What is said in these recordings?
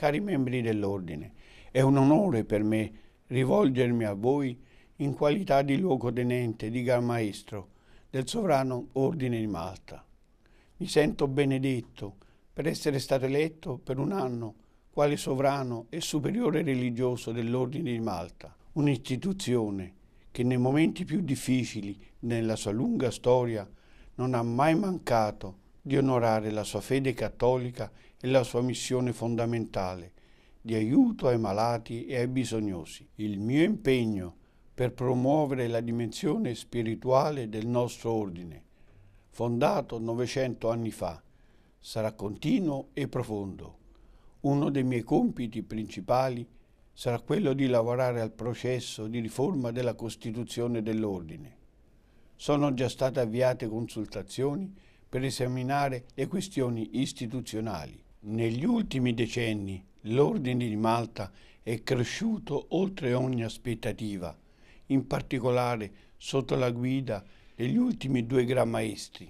Cari membri dell'Ordine, è un onore per me rivolgermi a voi in qualità di luogotenente, di Gran Maestro del Sovrano Ordine di Malta. Mi sento benedetto per essere stato eletto per un anno quale sovrano e superiore religioso dell'Ordine di Malta, un'istituzione che nei momenti più difficili nella sua lunga storia non ha mai mancato di onorare la sua fede cattolica e la sua missione fondamentale di aiuto ai malati e ai bisognosi. Il mio impegno per promuovere la dimensione spirituale del nostro ordine, fondato 900 anni fa, sarà continuo e profondo. Uno dei miei compiti principali sarà quello di lavorare al processo di riforma della Costituzione dell'Ordine. Sono già state avviate consultazioni per esaminare le questioni istituzionali. Negli ultimi decenni l'Ordine di Malta è cresciuto oltre ogni aspettativa, in particolare sotto la guida degli ultimi due gran maestri.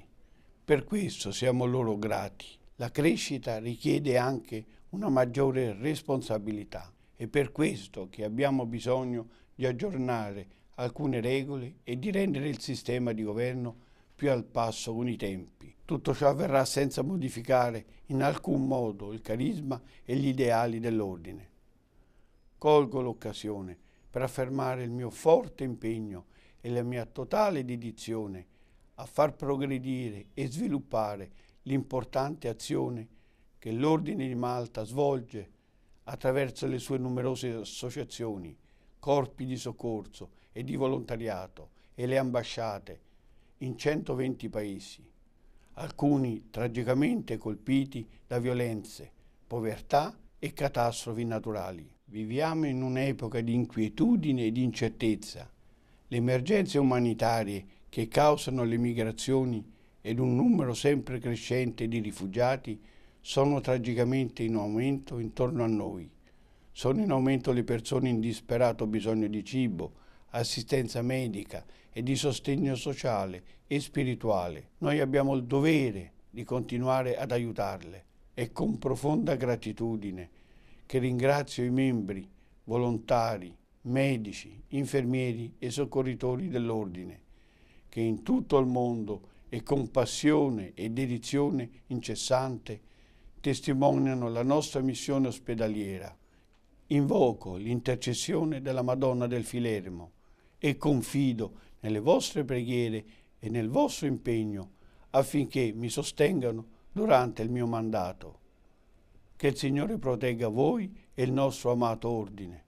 Per questo siamo loro grati. La crescita richiede anche una maggiore responsabilità. È per questo che abbiamo bisogno di aggiornare alcune regole e di rendere il sistema di governo più al passo con i tempi. Tutto ciò avverrà senza modificare in alcun modo il carisma e gli ideali dell'ordine. Colgo l'occasione per affermare il mio forte impegno e la mia totale dedizione a far progredire e sviluppare l'importante azione che l'Ordine di Malta svolge attraverso le sue numerose associazioni, corpi di soccorso e di volontariato e le ambasciate in 120 paesi, alcuni tragicamente colpiti da violenze, povertà e catastrofi naturali. Viviamo in un'epoca di inquietudine e di incertezza. Le emergenze umanitarie che causano le migrazioni ed un numero sempre crescente di rifugiati sono tragicamente in aumento intorno a noi. Sono in aumento le persone in disperato bisogno di cibo, assistenza medica e di sostegno sociale e spirituale. Noi abbiamo il dovere di continuare ad aiutarle È con profonda gratitudine che ringrazio i membri, volontari, medici, infermieri e soccorritori dell'Ordine che in tutto il mondo e con passione e dedizione incessante testimoniano la nostra missione ospedaliera. Invoco l'intercessione della Madonna del Filermo e confido nelle vostre preghiere e nel vostro impegno affinché mi sostengano durante il mio mandato. Che il Signore protegga voi e il nostro amato ordine.